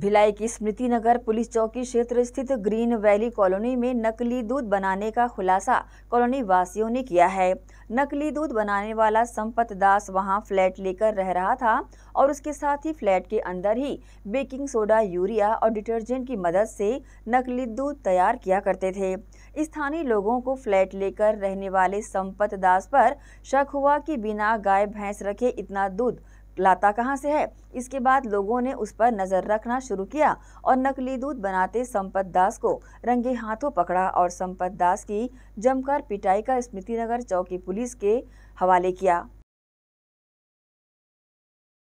भिलाई की स्मृति नगर पुलिस चौकी क्षेत्र स्थित ग्रीन वैली कॉलोनी में नकली दूध बनाने का खुलासा कॉलोनी वासियों ने किया है नकली दूध बनाने वाला संपत दास वहां फ्लैट लेकर रह रहा था और उसके साथ ही फ्लैट के अंदर ही बेकिंग सोडा यूरिया और डिटर्जेंट की मदद से नकली दूध तैयार किया करते थे स्थानीय लोगों को फ्लैट लेकर रहने वाले संपत दास पर शक हुआ कि बिना गाय भैंस रखे इतना दूध लाता कहाँ से है इसके बाद लोगों ने उस पर नज़र रखना शुरू किया और नकली दूध बनाते संपत दास को रंगे हाथों पकड़ा और संपत दास की जमकर पिटाई का स्मृति नगर चौकी पुलिस के हवाले किया